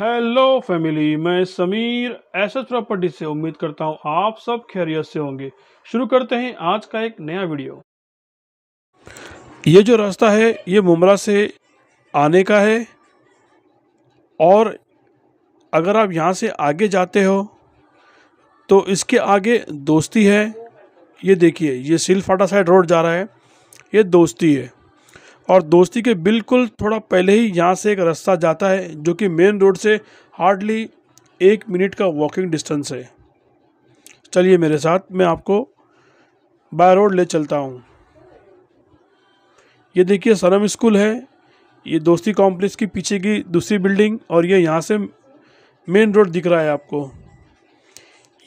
hello family मैं Sameer S S property से उम्मीद करता हूँ आप सब खैरियत से होंगे शुरू करते हैं आज का एक नया वीडियो ये जो रास्ता है ये मुमरा से आने का है और अगर आप यहाँ से आगे जाते हो तो इसके आगे दोस्ती है ये देखिए ये सिलफाटा साइड रोड जा रहा है ये दोस्ती है और दोस्ती के बिल्कुल थोड़ा पहले ही यहाँ से एक रास्ता जाता है जो कि मेन रोड से हार्डली एक मिनट का वॉकिंग डिस्टेंस है चलिए मेरे साथ मैं आपको बाय रोड ले चलता हूँ ये देखिए सरम स्कूल है ये दोस्ती कॉम्प्लेक्स की पीछे की दूसरी बिल्डिंग और ये यहाँ से मेन रोड दिख रहा है आपको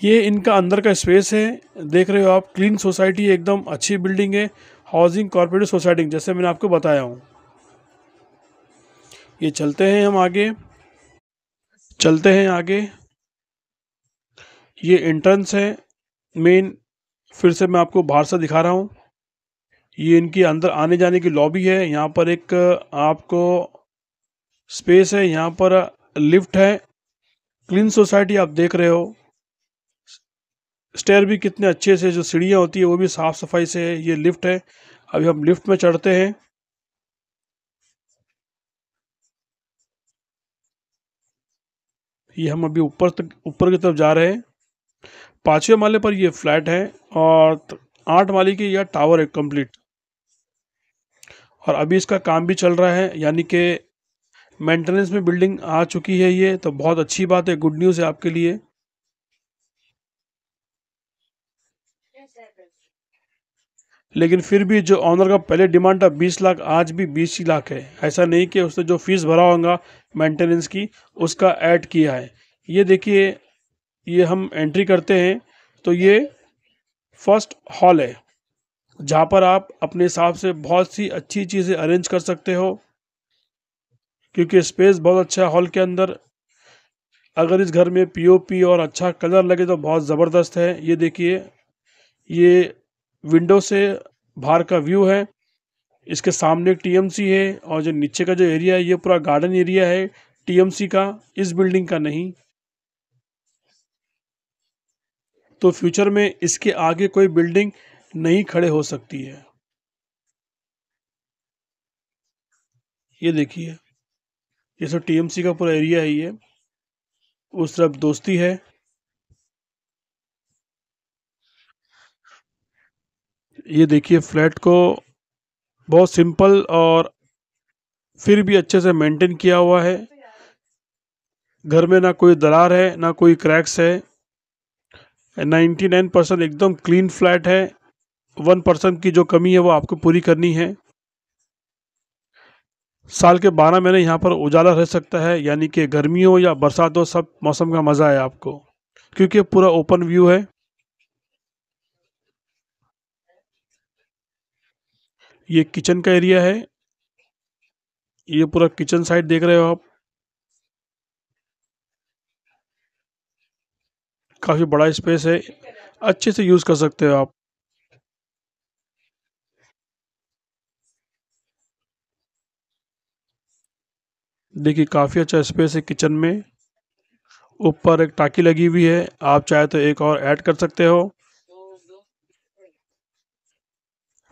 ये इनका अंदर का स्पेस है देख रहे हो आप क्लीन सोसाइटी एकदम अच्छी बिल्डिंग है हाउसिंग कॉरपोरेटिव सोसाइटी जैसे मैंने आपको बताया हूँ ये चलते हैं हम आगे चलते हैं आगे ये इंट्रेंस है मेन फिर से मैं आपको बाहर से दिखा रहा हूँ ये इनकी अंदर आने जाने की लॉबी है यहाँ पर एक आपको स्पेस है यहाँ पर लिफ्ट है क्लीन सोसाइटी आप देख रहे हो स्टेयर भी कितने अच्छे से जो सीढ़ियाँ होती है वो भी साफ़ सफाई से है ये लिफ्ट है अभी हम लिफ्ट में चढ़ते हैं ये हम अभी ऊपर तक ऊपर की तरफ जा रहे हैं पाँचवें माले पर ये फ्लैट है और आठ माले की यह टावर है कंप्लीट और अभी इसका काम भी चल रहा है यानी कि मेंटेनेंस में बिल्डिंग आ चुकी है ये तो बहुत अच्छी बात है गुड न्यूज़ है आपके लिए लेकिन फिर भी जो ऑनर का पहले डिमांड था बीस लाख आज भी बीस ही लाख है ऐसा नहीं कि उसने जो फीस भरा होगा मेंटेनेंस की उसका ऐड किया है ये देखिए ये हम एंट्री करते हैं तो ये फर्स्ट हॉल है जहाँ पर आप अपने हिसाब से बहुत सी अच्छी चीज़ें अरेंज कर सकते हो क्योंकि स्पेस बहुत अच्छा है हॉल के अंदर अगर इस घर में पीओपी और अच्छा कलर लगे तो बहुत ज़बरदस्त है ये देखिए ये विंडो से बाहर का व्यू है इसके सामने एक टीएमसी है और जो नीचे का जो एरिया है ये पूरा गार्डन एरिया है टीएमसी का इस बिल्डिंग का नहीं तो फ्यूचर में इसके आगे कोई बिल्डिंग नहीं खड़े हो सकती है ये देखिए ये सब तो टीएमसी का पूरा एरिया है ये उस तरफ दोस्ती है ये देखिए फ्लैट को बहुत सिंपल और फिर भी अच्छे से मेंटेन किया हुआ है घर में ना कोई दरार है ना कोई क्रैक्स है 99 परसेंट एकदम क्लीन फ्लैट है वन परसेंट की जो कमी है वो आपको पूरी करनी है साल के बारह महीने यहाँ पर उजाला रह सकता है यानी कि गर्मी हो या बरसात हो सब मौसम का मज़ा है आपको क्योंकि पूरा ओपन व्यू है ये किचन का एरिया है ये पूरा किचन साइड देख रहे हो आप काफ़ी बड़ा स्पेस है अच्छे से यूज़ कर सकते हो आप देखिए काफ़ी अच्छा स्पेस है किचन में ऊपर एक टाकी लगी हुई है आप चाहे तो एक और ऐड कर सकते हो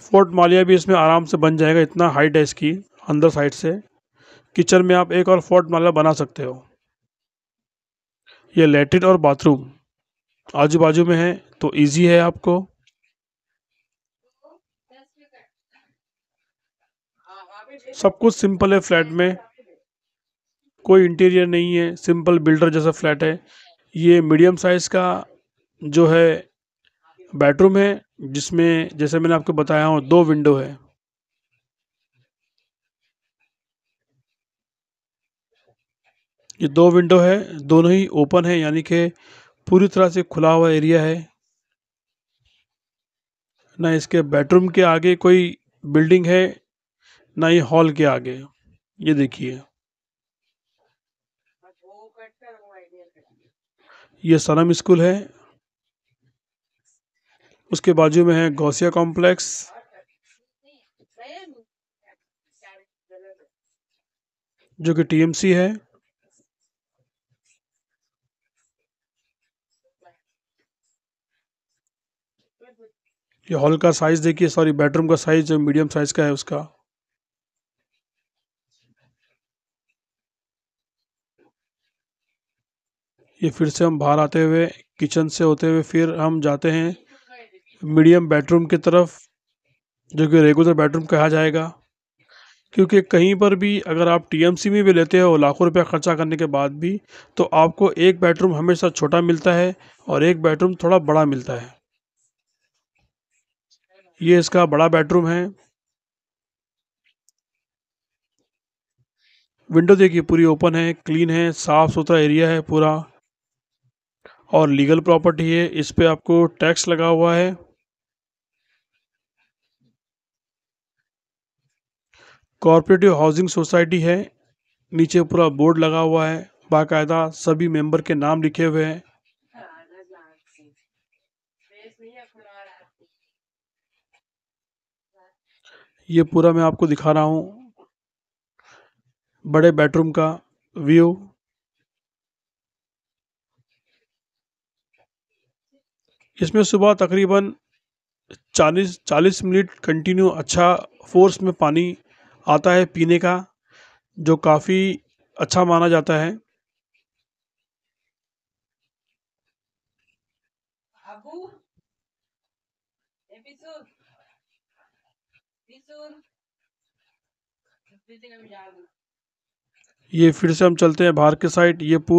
फोर्ट मालिया भी इसमें आराम से बन जाएगा इतना हाइट है इसकी अंदर साइड से किचन में आप एक और फोर्ट मालिया बना सकते हो ये लेटरिन और बाथरूम आजू बाजू में है तो इजी है आपको सब कुछ सिंपल है फ्लैट में कोई इंटीरियर नहीं है सिंपल बिल्डर जैसा फ्लैट है ये मीडियम साइज़ का जो है बेडरूम है जिसमें जैसे मैंने आपको बताया हूँ दो विंडो है ये दो विंडो है दोनों ही ओपन है यानी कि पूरी तरह से खुला हुआ एरिया है ना इसके बेडरूम के आगे कोई बिल्डिंग है ना ही हॉल के आगे ये देखिए ये सनम स्कूल है उसके बाजू में है गौसिया कॉम्प्लेक्स जो कि टीएमसी है ये हॉल का साइज देखिए सॉरी बेडरूम का साइज जो मीडियम साइज का है उसका ये फिर से हम बाहर आते हुए किचन से होते हुए फिर हम जाते हैं मीडियम बेडरूम की तरफ जो कि रेगुलर बेडरूम कहा जाएगा क्योंकि कहीं पर भी अगर आप टीएमसी में भी लेते हो लाखों रुपया खर्चा करने के बाद भी तो आपको एक बेडरूम हमेशा छोटा मिलता है और एक बेडरूम थोड़ा बड़ा मिलता है ये इसका बड़ा बेडरूम है विंडो देखिए पूरी ओपन है क्लीन है साफ़ सुथरा एरिया है पूरा और लीगल प्रॉपर्टी है इस पर आपको टैक्स लगा हुआ है कॉरपोरेटिव हाउसिंग सोसाइटी है नीचे पूरा बोर्ड लगा हुआ है बाकायदा सभी मेंबर के नाम लिखे हुए हैं ये पूरा मैं आपको दिखा रहा हूँ बड़े बेडरूम का व्यू इसमें सुबह तकरीबन 40 40 मिनट कंटिन्यू अच्छा फोर्स में पानी आता है पीने का जो काफ़ी अच्छा माना जाता है ये फिर से हम चलते हैं बाहर के साइड ये पूरा